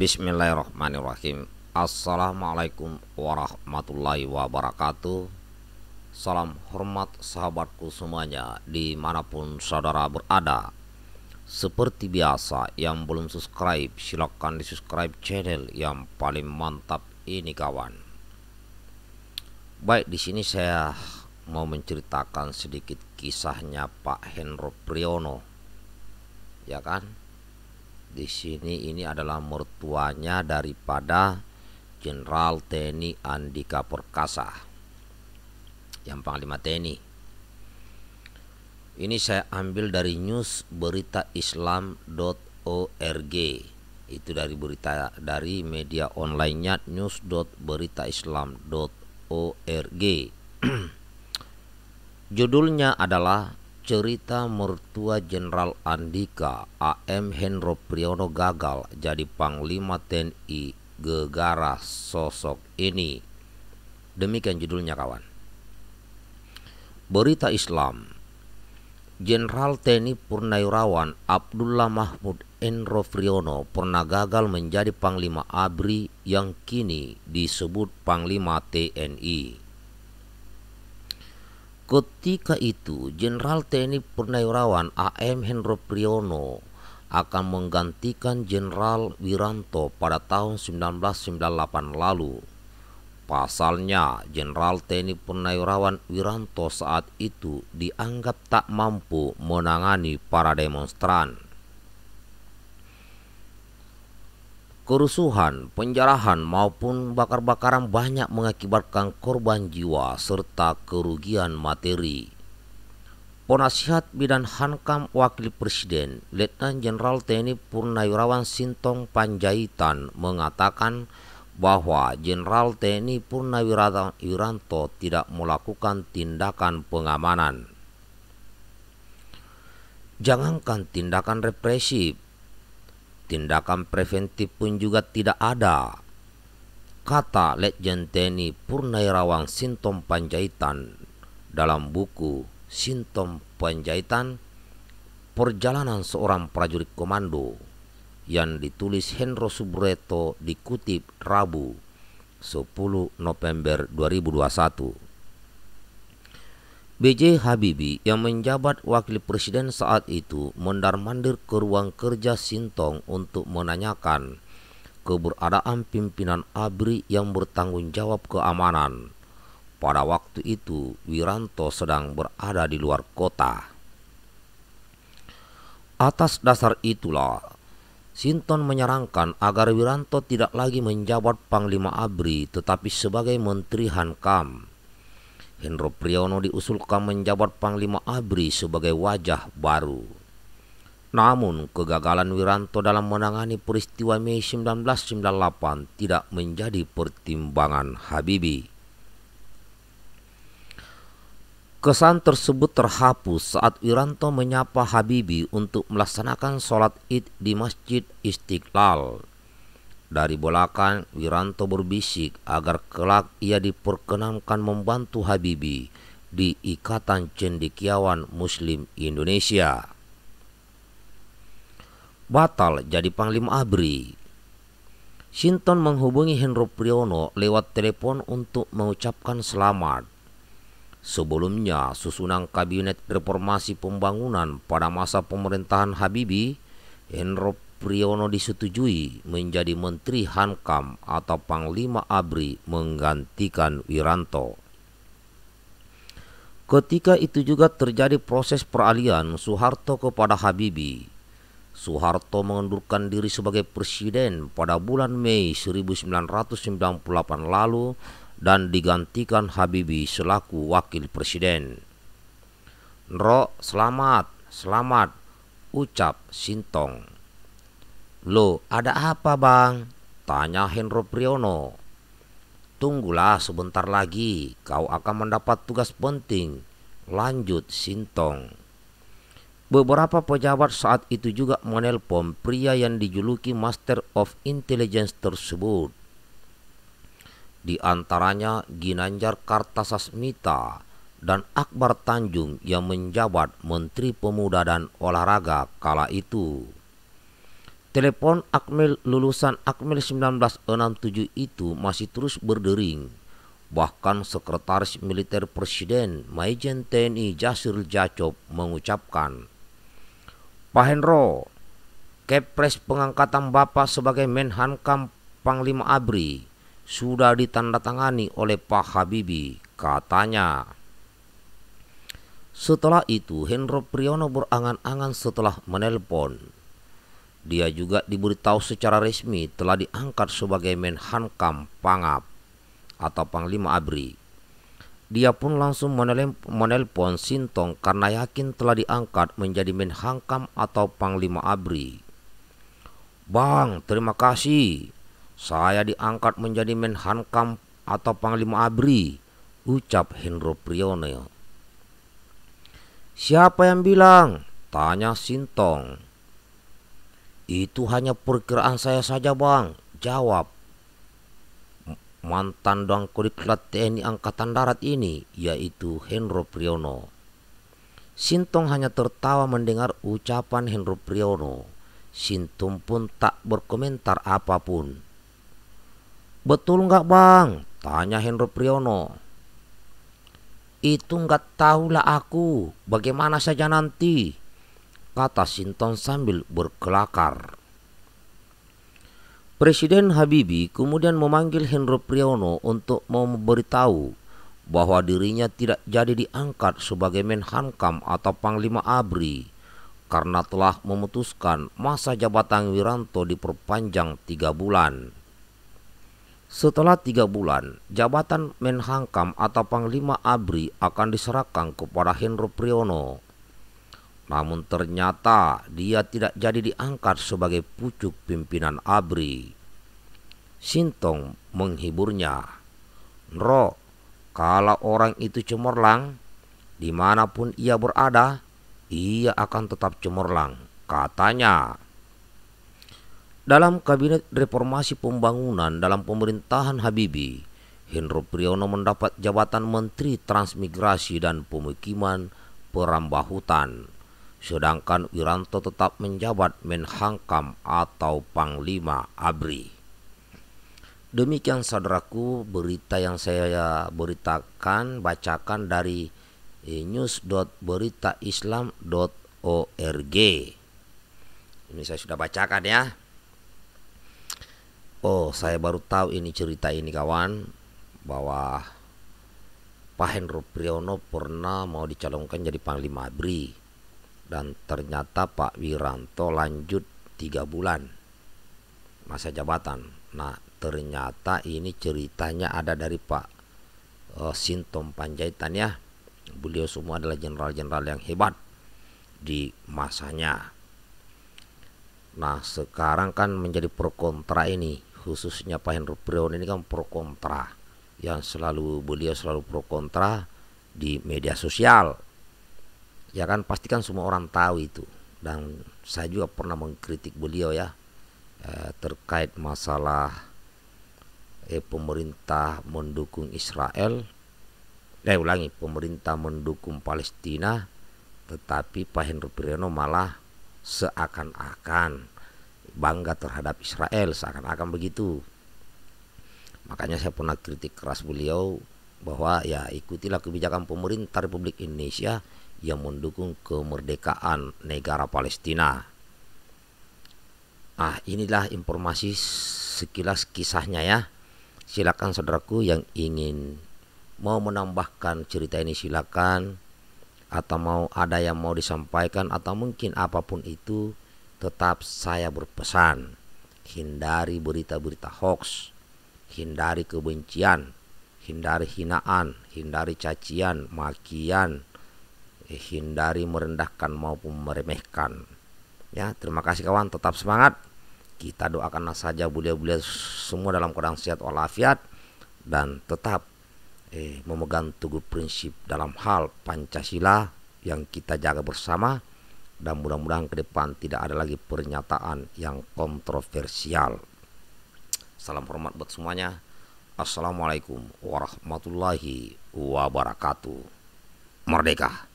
Bismillahirrahmanirrahim Assalamualaikum warahmatullahi wabarakatuh Salam hormat sahabatku semuanya dimanapun saudara berada Seperti biasa yang belum subscribe silahkan di subscribe channel yang paling mantap ini kawan Baik di sini saya mau menceritakan sedikit kisahnya Pak Hendro Priyono ya kan di sini ini adalah mertuanya daripada Jenderal TNI Andika Perkasa yang Panglima TNI. Ini saya ambil dari news berita islam.org. Itu dari berita dari media online-nya news.beritaislam.org. Judulnya adalah Cerita mertua Jenderal Andika AM Hendro Priyono gagal jadi Panglima TNI gegara sosok ini. Demikian judulnya kawan. Berita Islam Jenderal TNI Purnawirawan Abdullah Mahmud Endro Friono pernah gagal menjadi Panglima ABRI yang kini disebut Panglima TNI. Ketika itu, Jenderal TNI Purnawirawan AM Hendro Priyono akan menggantikan Jenderal Wiranto pada tahun 1998 lalu. Pasalnya, Jenderal TNI Purnawirawan Wiranto saat itu dianggap tak mampu menangani para demonstran. Kerusuhan, penjarahan maupun bakar-bakaran banyak mengakibatkan korban jiwa serta kerugian materi. Penasihat Bidan Hankam Wakil Presiden Letnan Jenderal TNI Purnawirawan Sintong Panjaitan mengatakan bahwa Jenderal TNI Purnawirawan tidak melakukan tindakan pengamanan. Jangankan tindakan represif, Tindakan preventif pun juga tidak ada. Kata Letjen TNI Purnairawang Sintom Panjaitan dalam buku Sintom Panjaitan Perjalanan Seorang Prajurit Komando yang ditulis Hendro Subreto dikutip Rabu 10 November 2021. B.J. Habibie yang menjabat wakil presiden saat itu mondar-mandir ke ruang kerja Sintong untuk menanyakan keberadaan pimpinan ABRI yang bertanggung jawab keamanan. Pada waktu itu, Wiranto sedang berada di luar kota. Atas dasar itulah, Sinton menyarankan agar Wiranto tidak lagi menjabat Panglima ABRI tetapi sebagai Menteri Hankam. Hendro Priyono diusulkan menjabat Panglima Abri sebagai wajah baru. Namun kegagalan Wiranto dalam menangani peristiwa Mei 1998 tidak menjadi pertimbangan Habibi. Kesan tersebut terhapus saat Wiranto menyapa Habibi untuk melaksanakan sholat id di Masjid Istiqlal dari Bolakan, Wiranto berbisik agar kelak ia diperkenankan membantu Habibi di Ikatan Cendekiawan Muslim Indonesia. Batal jadi Panglima Abri Sinton menghubungi Hendro Priyono lewat telepon untuk mengucapkan selamat. Sebelumnya, susunan Kabinet Reformasi Pembangunan pada masa pemerintahan Habibi, Hendro Priyono disetujui menjadi Menteri Hankam atau Panglima Abri menggantikan Wiranto. Ketika itu juga terjadi proses peralihan Soeharto kepada Habibie. Soeharto mengundurkan diri sebagai presiden pada bulan Mei 1998 lalu dan digantikan Habibie selaku wakil presiden. Nro, selamat, selamat, ucap Sintong. Loh, ada apa bang? Tanya Hendro Priyono. Tunggulah sebentar lagi, kau akan mendapat tugas penting. Lanjut Sintong. Beberapa pejabat saat itu juga menelpon pria yang dijuluki Master of Intelligence tersebut. Di antaranya Ginanjar Kartasasmita dan Akbar Tanjung yang menjabat Menteri Pemuda dan Olahraga kala itu. Telepon Akmil lulusan Akmil 1967 itu masih terus berdering. Bahkan Sekretaris Militer Presiden Majen TNI Jasir Jacob mengucapkan, Pak Hendro, Kepres pengangkatan Bapak sebagai Menhankam Panglima Abri sudah ditandatangani oleh Pak Habibi, katanya. Setelah itu, Hendro Priyono berangan-angan setelah menelpon dia juga diberitahu secara resmi telah diangkat sebagai Menhankam Pangap atau Panglima Abri. Dia pun langsung menelpon Sintong karena yakin telah diangkat menjadi Menhankam atau Panglima Abri. Bang, terima kasih. Saya diangkat menjadi Menhankam atau Panglima Abri, ucap Hendro Priyono. Siapa yang bilang? Tanya Sintong. Itu hanya perkiraan saya saja bang, jawab. Mantan Dangkodiklat TNI Angkatan Darat ini yaitu Hendro Priyono. Sintong hanya tertawa mendengar ucapan Hendro Priyono. Sintong pun tak berkomentar apapun. Betul nggak bang? Tanya Hendro Priyono. Itu nggak tahulah aku. Bagaimana saja nanti? kata Sinton sambil berkelakar. Presiden Habibi kemudian memanggil Hendro Priyono untuk memberitahu bahwa dirinya tidak jadi diangkat sebagai Menhankam atau Panglima ABRI karena telah memutuskan masa jabatan Wiranto diperpanjang tiga bulan. Setelah tiga bulan, jabatan Menhankam atau Panglima ABRI akan diserahkan kepada Hendro Priyono namun ternyata dia tidak jadi diangkat sebagai pucuk pimpinan ABRI. Sintong menghiburnya. Nro, kalau orang itu cemerlang, dimanapun ia berada, ia akan tetap cemerlang, katanya. Dalam Kabinet Reformasi Pembangunan dalam pemerintahan Habibie, Hendro Priyono mendapat jabatan Menteri Transmigrasi dan Pemukiman Perambah Hutan sedangkan Wiranto tetap menjabat Menhankam atau Panglima Abri. Demikian saudaraku berita yang saya beritakan bacakan dari eh, news.beritaislam.org. Ini saya sudah bacakan ya. Oh, saya baru tahu ini cerita ini kawan bahwa Pak Hendro Priyono pernah mau dicalonkan jadi Panglima ABRI dan ternyata Pak Wiranto lanjut tiga bulan masa jabatan. Nah ternyata ini ceritanya ada dari Pak uh, Sintom Panjaitan ya. Beliau semua adalah jenderal-jenderal yang hebat di masanya. Nah sekarang kan menjadi pro kontra ini khususnya Pak Hendro Priyono ini kan pro kontra yang selalu beliau selalu pro kontra di media sosial ya kan pastikan semua orang tahu itu dan saya juga pernah mengkritik beliau ya eh, terkait masalah eh, pemerintah mendukung Israel eh ulangi pemerintah mendukung Palestina tetapi Pak Hendro Priyono malah seakan-akan bangga terhadap Israel seakan-akan begitu makanya saya pernah kritik keras beliau bahwa ya ikutilah kebijakan pemerintah Republik Indonesia yang mendukung kemerdekaan negara Palestina. Ah, inilah informasi sekilas kisahnya ya. Silakan saudaraku yang ingin mau menambahkan cerita ini silakan atau mau ada yang mau disampaikan atau mungkin apapun itu tetap saya berpesan hindari berita-berita hoax, hindari kebencian, hindari hinaan, hindari cacian, makian, hindari merendahkan maupun meremehkan. Ya, terima kasih kawan, tetap semangat. Kita doakan saja bulia-bulia semua dalam keadaan sehat walafiat dan tetap eh, memegang teguh prinsip dalam hal Pancasila yang kita jaga bersama dan mudah-mudahan ke depan tidak ada lagi pernyataan yang kontroversial. Salam hormat buat semuanya. Assalamualaikum warahmatullahi wabarakatuh. Merdeka!